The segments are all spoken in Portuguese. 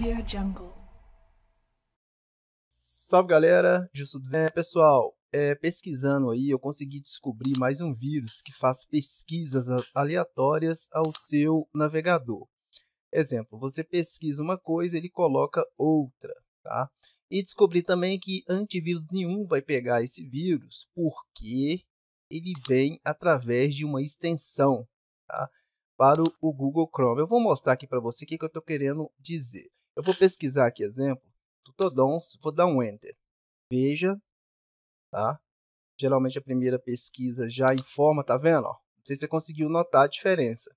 Audio Jungle. Salve galera de Subzen. Pessoal, é, pesquisando aí, eu consegui descobrir mais um vírus que faz pesquisas aleatórias ao seu navegador. Exemplo, você pesquisa uma coisa, ele coloca outra, tá? E descobri também que antivírus nenhum vai pegar esse vírus, porque ele vem através de uma extensão, tá? Para o Google Chrome. Eu vou mostrar aqui para você o que, que eu estou querendo dizer. Eu vou pesquisar aqui exemplo, tutodons, vou dar um enter. Veja, tá? Geralmente a primeira pesquisa já informa, tá vendo? Ó, não sei se você conseguiu notar a diferença.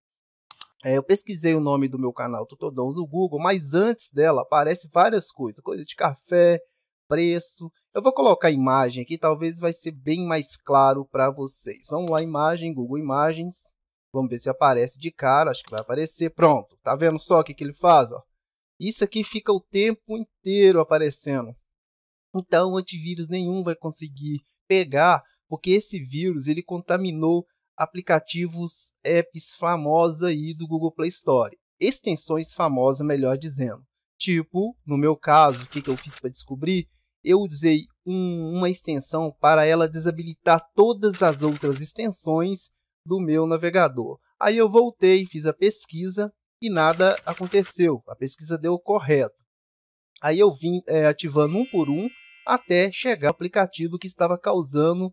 É, eu pesquisei o nome do meu canal Tutodons no Google, mas antes dela aparece várias coisas, coisa de café, preço. Eu vou colocar a imagem aqui, talvez vai ser bem mais claro para vocês. Vamos lá, imagem, Google Imagens. Vamos ver se aparece de cara, acho que vai aparecer. Pronto, tá vendo só o que, que ele faz? Ó? Isso aqui fica o tempo inteiro aparecendo. Então, antivírus nenhum vai conseguir pegar, porque esse vírus ele contaminou aplicativos, apps famosos aí do Google Play Store, extensões famosas, melhor dizendo. Tipo, no meu caso, o que, que eu fiz para descobrir? Eu usei um, uma extensão para ela desabilitar todas as outras extensões do meu navegador. Aí eu voltei, fiz a pesquisa e nada aconteceu. A pesquisa deu correto. Aí eu vim é, ativando um por um até chegar ao aplicativo que estava causando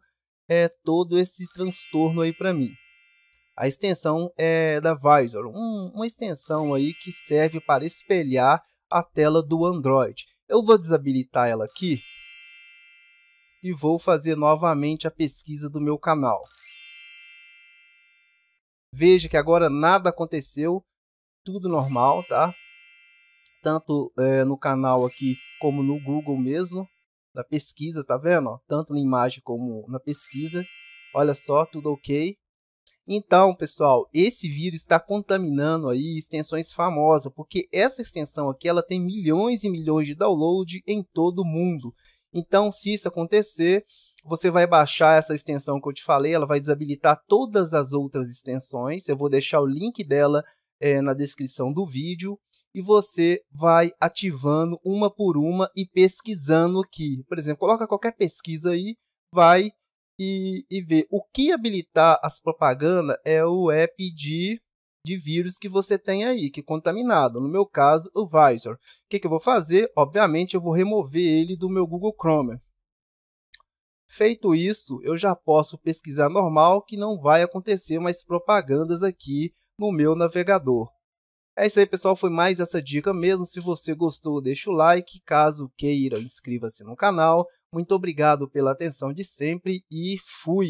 é, todo esse transtorno aí para mim. A extensão é da Visor, um, uma extensão aí que serve para espelhar a tela do Android. Eu vou desabilitar ela aqui e vou fazer novamente a pesquisa do meu canal. Veja que agora nada aconteceu tudo normal, tá? Tanto é, no canal aqui como no Google mesmo, na pesquisa, tá vendo? Tanto na imagem como na pesquisa. Olha só, tudo ok. Então, pessoal, esse vírus está contaminando aí extensões famosas, porque essa extensão aqui ela tem milhões e milhões de download em todo o mundo. Então, se isso acontecer, você vai baixar essa extensão que eu te falei, ela vai desabilitar todas as outras extensões. Eu vou deixar o link dela é, na descrição do vídeo e você vai ativando uma por uma e pesquisando aqui. Por exemplo, coloca qualquer pesquisa aí, vai e, e vê o que habilitar as propagandas é o app de, de vírus que você tem aí, que é contaminado. No meu caso, o Visor. O que, que eu vou fazer? Obviamente, eu vou remover ele do meu Google Chrome. Feito isso, eu já posso pesquisar normal, que não vai acontecer mais propagandas aqui no meu navegador. É isso aí, pessoal. Foi mais essa dica mesmo. Se você gostou, deixa o like. Caso queira, inscreva-se no canal. Muito obrigado pela atenção de sempre e fui!